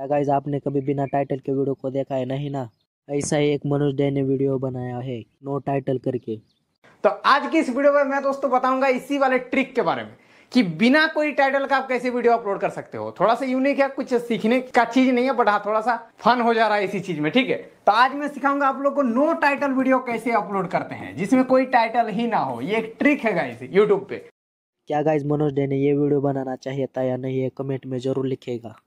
क्या गाइज आपने कभी बिना टाइटल के वीडियो को देखा है नहीं ना ऐसा ही एक मनोज डे ने वीडियो बनाया है नो टाइटल करके तो आज की इस वीडियो में मैं दोस्तों बताऊंगा इसी वाले ट्रिक के बारे में कि बिना कोई टाइटल का आप कैसे वीडियो अपलोड कर सकते हो थोड़ा सा यूनिक है कुछ सीखने का चीज नहीं है बट हाँ थोड़ा सा फन हो जा रहा है इसी चीज में ठीक है तो आज मैं सिखाऊंगा आप लोग को नो टाइटल वीडियो कैसे अपलोड करते हैं जिसमें कोई टाइटल ही ना हो ये एक ट्रिक है गाइस यूट्यूब पे क्या गाइज मनोज डे ने ये वीडियो बनाना चाहिए था या नहीं ये कमेंट में जरूर लिखेगा